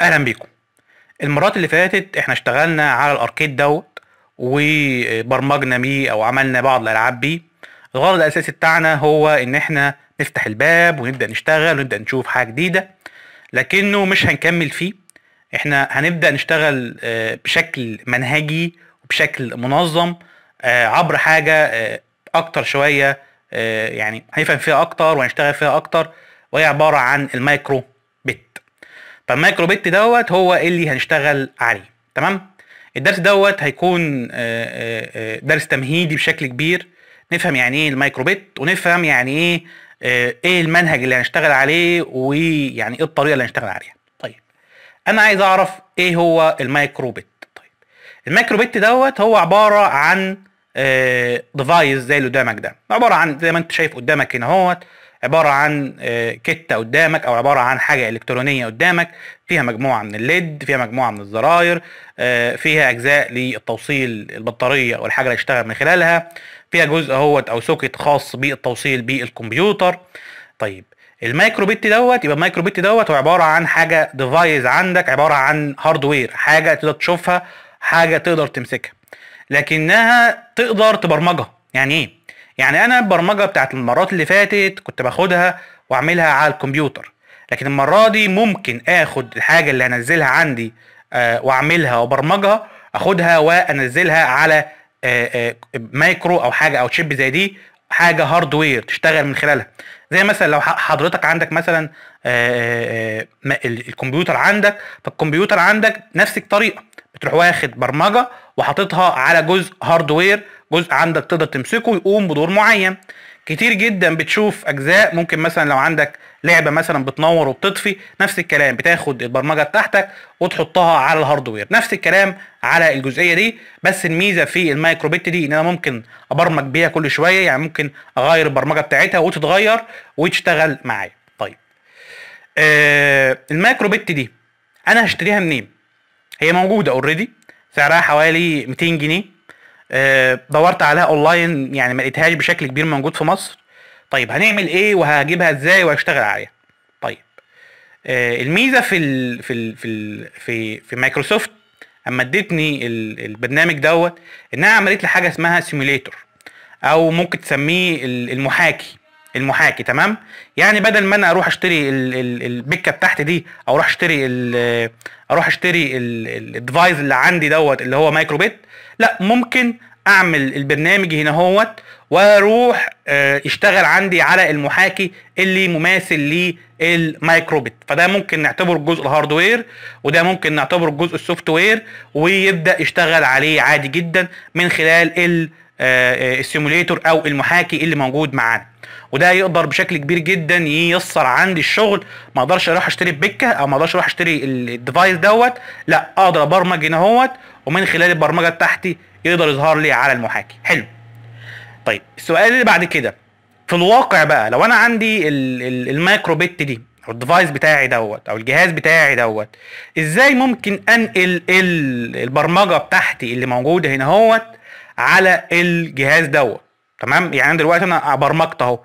اهلا بيكم المرات اللي فاتت احنا اشتغلنا على الاركيد دوت وبرمجنا بيه او عملنا بعض الالعاب بيه الغرض الاساسي بتاعنا هو ان احنا نفتح الباب ونبدا نشتغل ونبدا نشوف حاجه جديده لكنه مش هنكمل فيه احنا هنبدا نشتغل آه، بشكل منهجي وبشكل منظم آه، عبر حاجه آه، اكتر شويه يعني هنفهم فيها اكتر وهنشتغل فيها اكتر وهي عباره عن المايكرو بت دوت هو اللي هنشتغل عليه تمام الدرس دوت هيكون آه، آه، آه، درس تمهيدي بشكل كبير نفهم يعني ايه بت ونفهم يعني ايه ايه المنهج اللي هنشتغل عليه ويعني ايه الطريقه اللي هنشتغل عليها طيب انا عايز اعرف ايه هو بت طيب بت دوت هو عباره عن ديفايس زي اللي قدامك ده عباره عن زي ما انت شايف قدامك هنا اهوت عباره عن آه، كتة قدامك او عباره عن حاجه الكترونيه قدامك فيها مجموعه من الليد فيها مجموعه من الزراير آه، فيها اجزاء للتوصيل البطاريه او الحاجه اللي هيشتغل من خلالها فيها جزء اهوت او سوكت خاص بالتوصيل بالكمبيوتر طيب المايكرو بت دوت يبقى المايكرو بت دوت هو عباره عن حاجه ديفايس عندك عباره عن هاردوير حاجه تقدر تشوفها حاجه تقدر تمسكها لكنها تقدر تبرمجها يعني ايه يعني انا البرمجه بتاعت المرات اللي فاتت كنت باخدها واعملها على الكمبيوتر لكن المره دي ممكن اخد الحاجه اللي هنزلها عندي آه، واعملها وبرمجها اخدها وانزلها على آه، آه، مايكرو او حاجه او شيب زي دي حاجه هاردوير تشتغل من خلالها زي مثلا لو حضرتك عندك مثلا الكمبيوتر عندك فالكمبيوتر عندك نفس الطريقه بتروح واخد برمجه وحاططها على جزء هاردوير جزء عندك تقدر تمسكه يقوم بدور معين كتير جدا بتشوف اجزاء ممكن مثلا لو عندك لعبه مثلا بتنور وبتطفي نفس الكلام بتاخد البرمجه بتاعتك وتحطها على الهاردوير نفس الكلام على الجزئيه دي بس الميزه في بت دي ان انا ممكن ابرمج بيها كل شويه يعني ممكن اغير البرمجه بتاعتها وتتغير وتشتغل معايا طيب آه بت دي انا هشتريها منين هي موجوده اوريدي سعرها حوالي 200 جنيه آه، دورت عليها اونلاين يعني ما لقيتهاش بشكل كبير موجود في مصر طيب هنعمل ايه وهجيبها ازاي وهشتغل عليها طيب آه، الميزه في الـ في الـ في الـ في, في مايكروسوفت اما ادتني البرنامج دوت انها عملت لي حاجه اسمها سيموليتور او ممكن تسميه المحاكي المحاكي تمام يعني بدل ما انا اروح اشتري البكه بتاعتي دي او اروح اشتري اروح اشتري الديفايس اللي عندي دوت اللي هو مايكرو بيت لا ممكن اعمل البرنامج هنا هوت واروح آه، يشتغل عندي على المحاكي اللي مماثل للمايكروبيت فده ممكن نعتبره الجزء الهاردوير وده ممكن نعتبره الجزء السوفت وير ويبدا يشتغل عليه عادي جدا من خلال ال آه، آه، السيموليتور او المحاكي اللي موجود معانا وده يقدر بشكل كبير جدا ييسر عندي الشغل ما اقدرش اروح اشتري بكه او ما اقدرش اروح اشتري الديفايس دوت لا اقدر ابرمج هنا اهوت ومن خلال البرمجه بتاعتي يقدر يظهر لي على المحاكي حلو طيب السؤال اللي بعد كده في الواقع بقى لو انا عندي المايكرو بت دي او الديفايس بتاعي دوت او الجهاز بتاعي دوت ازاي ممكن انقل البرمجه بتاعتي اللي موجوده هنا اهوت على الجهاز دوت تمام يعني انا دلوقتي انا برمجت اهو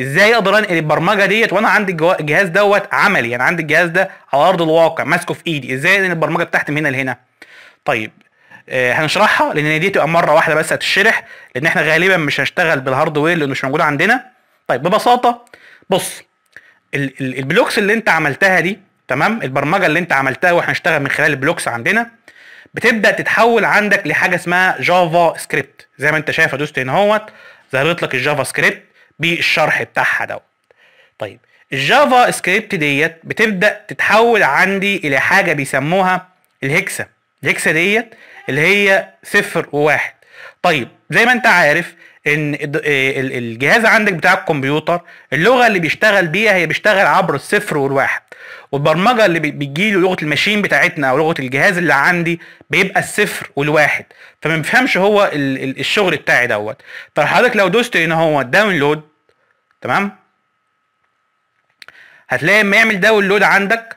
ازاي اقدر انقل البرمجه ديت وانا عندي الجهاز دوت عملي يعني عندي الجهاز ده على ارض الواقع ماسكه في ايدي ازاي انقل البرمجه بتاعتي من هنا لهنا طيب آه هنشرحها لان دي تبقى مره واحده بس هتشرح لان احنا غالبا مش هنشتغل بالهاردوير لانه مش موجود عندنا طيب ببساطه بص ال ال البلوكس اللي انت عملتها دي تمام البرمجه اللي انت عملتها واحنا هنشتغل من خلال البلوكس عندنا بتبدا تتحول عندك لحاجه اسمها جافا سكريبت زي ما انت شايف دوست هنا اهوت ظهرت لك الجافا سكريبت بالشرح بتاعها دوت طيب الجافا سكريبت ديت بتبدا تتحول عندي الى حاجه بيسموها الهكسا الهكسا ديت اللي هي صفر وواحد طيب زي ما انت عارف ان الجهاز عندك بتاع الكمبيوتر اللغه اللي بيشتغل بيها هي بيشتغل عبر الصفر والواحد والبرمجه اللي بتجي له لغه الماشين بتاعتنا او لغه الجهاز اللي عندي بيبقى الصفر والواحد فما بيفهمش هو الشغل بتاعي دوت فحضرتك لو دوست ان هو داونلود تمام هتلاقي ما يعمل داونلود عندك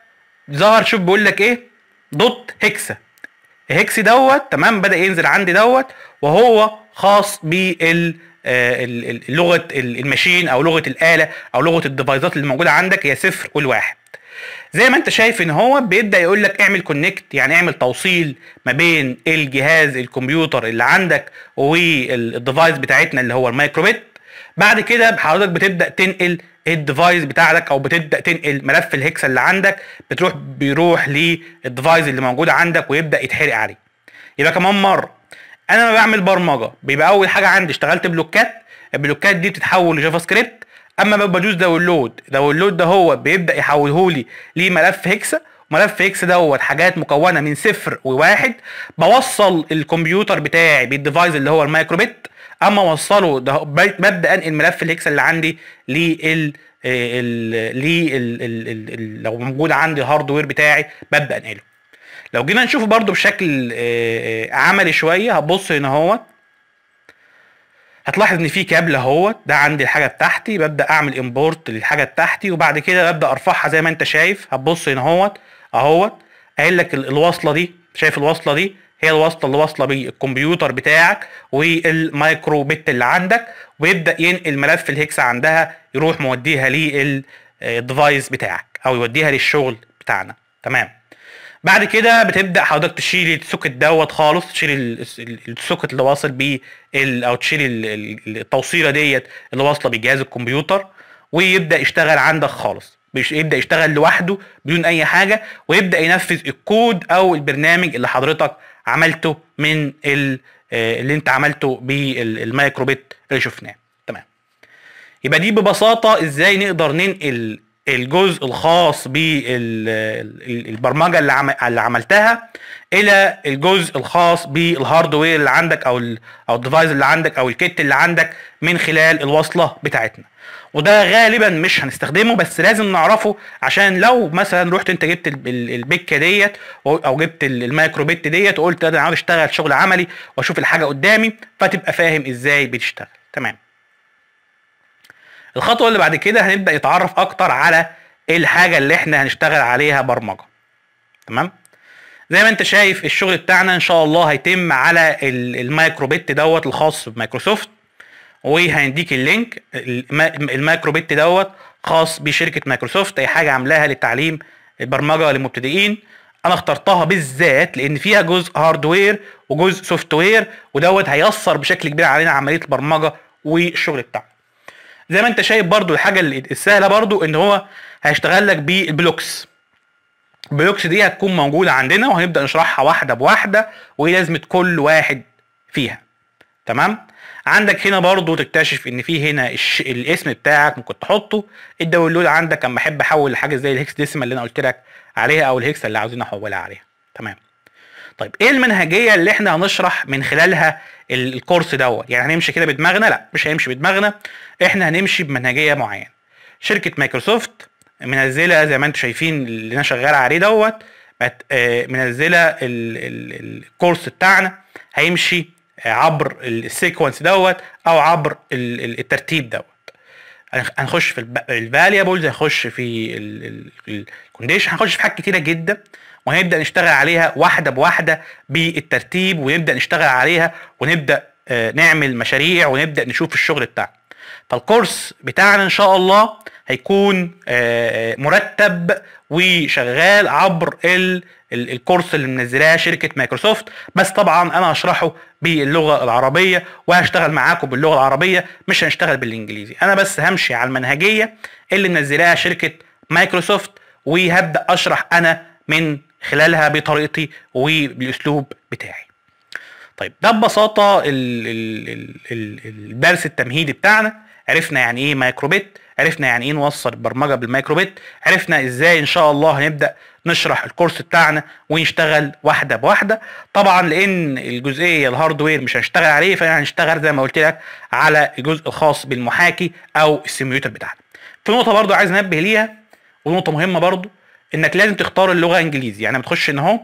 ظهر شوف بيقول لك ايه دوت هيكسا هيكس دوت تمام بدا ينزل عندي دوت وهو خاص بال آه، لغه الماشين او لغه الاله او لغه الديفايزات اللي موجوده عندك هي صفر والواحد زي ما انت شايف ان هو بيبدا يقول لك اعمل كونكت يعني اعمل توصيل ما بين الجهاز الكمبيوتر اللي عندك والديفايس بتاعتنا اللي هو المايكروبيت بعد كده حضرتك بتبدا تنقل الديفايس بتاعك او بتبدا تنقل ملف الهكسا اللي عندك بتروح بيروح للديفايس اللي موجود عندك ويبدا يتحرق عليه يبقى كمان مره انا لما بعمل برمجه بيبقى اول حاجه عندي اشتغلت بلوكات البلوكات دي بتتحول لجافا سكريبت اما ما بدوس داونلود داونلود ده هو بيبدا يحوله لي لملف هيكسا ملف اكس دوت حاجات مكونه من صفر وواحد بوصل الكمبيوتر بتاعي بالديفايس اللي هو بت اما اوصله ده ببدا انقل ملف الهيكس اللي عندي لل آه، لل لو موجود عندي الهاردوير بتاعي ببدا انقله لو جينا نشوفه برده بشكل آه، آه، عملي شويه هبص هنا اهوت هتلاحظ ان في كابل اهوت ده عندي الحاجه بتاعتي ببدا اعمل امبورت للحاجه بتاعتي وبعد كده ببدا ارفعها زي ما انت شايف هتبص هنا اهوت اهوت قايل لك الوصله دي شايف الوصله دي هي الوصله اللي واصله بالكمبيوتر بتاعك والمايكرو بت اللي عندك ويبدا ينقل ملف الهكس عندها يروح موديها للديفايس بتاعك او يوديها للشغل بتاعنا تمام بعد كده بتبدا حضرتك تشيل السوكت دوت خالص تشيل السوكت اللي واصل بيه او تشيل التوصيله ديت اللي واصله بجهاز الكمبيوتر ويبدا يشتغل عندك خالص يبدا يشتغل لوحده بدون اي حاجه ويبدا ينفذ الكود او البرنامج اللي حضرتك عملته من آه، اللي انت عملته بيت اللي شفناه تمام يبقى دي ببساطه ازاي نقدر ننقل الجزء الخاص بالبرمجه اللي, عملتها الى الجزء الخاص بالهاردوير اللي عندك او او الديفايس اللي عندك او الكيت اللي عندك من خلال الوصله بتاعتنا وده غالبا مش هنستخدمه بس لازم نعرفه عشان لو مثلا رحت انت جبت البكه ديت او جبت المايكرو بت ديت وقلت انا عاوز اشتغل شغل عملي واشوف الحاجه قدامي فتبقى فاهم ازاي بتشتغل تمام الخطوه اللي بعد كده هنبدا نتعرف اكتر على الحاجه اللي احنا هنشتغل عليها برمجه تمام زي ما انت شايف الشغل بتاعنا ان شاء الله هيتم على المايكرو بت دوت الخاص بمايكروسوفت وهنديك اللينك المايكرو بت دوت خاص بشركه مايكروسوفت اي حاجه عاملاها للتعليم البرمجه للمبتدئين انا اخترتها بالذات لان فيها جزء هاردوير وجزء سوفت وير ودوت هيأثر بشكل كبير علينا عمليه البرمجه والشغل بتاعنا زي ما انت شايف برضو الحاجه السهله برضو ان هو هيشتغل لك بالبلوكس البلوكس دي هتكون موجوده عندنا وهنبدا نشرحها واحده بواحده وايه لازمه كل واحد فيها تمام عندك هنا برضو تكتشف ان في هنا الش... الاسم بتاعك ممكن تحطه الداونلود عندك اما احب احول حاجة زي الهكس ديسما اللي انا قلت لك عليها او الهكس اللي عاوزين احولها عليها تمام طيب ايه المنهجيه اللي احنا هنشرح من خلالها الكورس دوت يعني هنمشي كده بدماغنا لا مش هيمشي بدماغنا احنا هنمشي بمنهجيه معينه شركه مايكروسوفت منزله زي ما انتم شايفين اللي انا شغال عليه دوت آه، منزله الكورس بتاعنا هيمشي عبر السيكونس دوت او عبر الترتيب دوت هنخش في الفاليبلز هنخش في الكونديشن هنخش في حاجات كتيره جدا وهنبدا نشتغل عليها واحده بواحده بالترتيب ونبدا نشتغل عليها ونبدا آه، نعمل مشاريع ونبدا نشوف الشغل بتاعنا فالكورس بتاعنا ان شاء الله هيكون آه، آه، مرتب وشغال عبر الكورس اللي منزلاه شركه مايكروسوفت بس طبعا انا هشرحه باللغه العربيه وهشتغل معاكم باللغه العربيه مش هنشتغل بالانجليزي انا بس همشي على المنهجيه اللي منزلاها شركه مايكروسوفت وهبدا اشرح انا من خلالها بطريقتي وبالاسلوب بتاعي طيب ده ببساطه الدرس التمهيدي بتاعنا عرفنا يعني ايه مايكروبيت عرفنا يعني ايه نوصل البرمجه بالمايكروبيت عرفنا ازاي ان شاء الله هنبدا نشرح الكورس بتاعنا ونشتغل واحده بواحده طبعا لان الجزئيه الهاردوير مش هنشتغل عليه فهنشتغل زي ما قلت لك على الجزء الخاص بالمحاكي او السيميوتر بتاعنا في نقطه برضو عايز انبه ليها ونقطه مهمه برضو انك لازم تختار اللغه انجليزي يعني بتخش ان اهو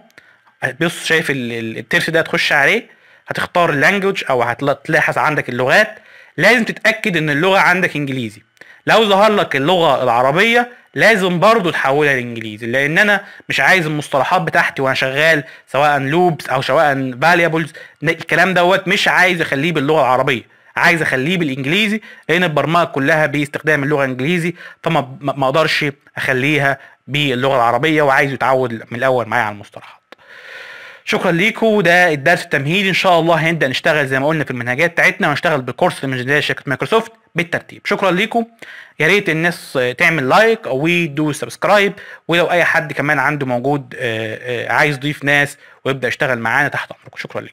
بص شايف الترس ده هتخش عليه هتختار لانجوج او هتلاحظ عندك اللغات لازم تتاكد ان اللغه عندك انجليزي لو ظهر لك اللغه العربيه لازم برضه تحولها لانجليزي لان انا مش عايز المصطلحات بتاعتي وانا شغال سواء لوبس او سواء فاليبلز الكلام دوت مش عايز اخليه باللغه العربيه عايز اخليه بالانجليزي لان البرمجه كلها باستخدام اللغه الانجليزي فما ما اقدرش اخليها باللغه العربيه وعايز يتعود من الاول معايا على المصطلحات شكرا ليكم ده الدرس التمهيدي ان شاء الله هنبدا نشتغل زي ما قلنا في المنهجات بتاعتنا ونشتغل بالكورس المنهجيه شركه مايكروسوفت بالترتيب شكرا ليكم يا ريت الناس تعمل لايك دو سبسكرايب ولو اي حد كمان عنده موجود آه، آه، عايز يضيف ناس ويبدا يشتغل معانا تحت امركم شكرا ليكم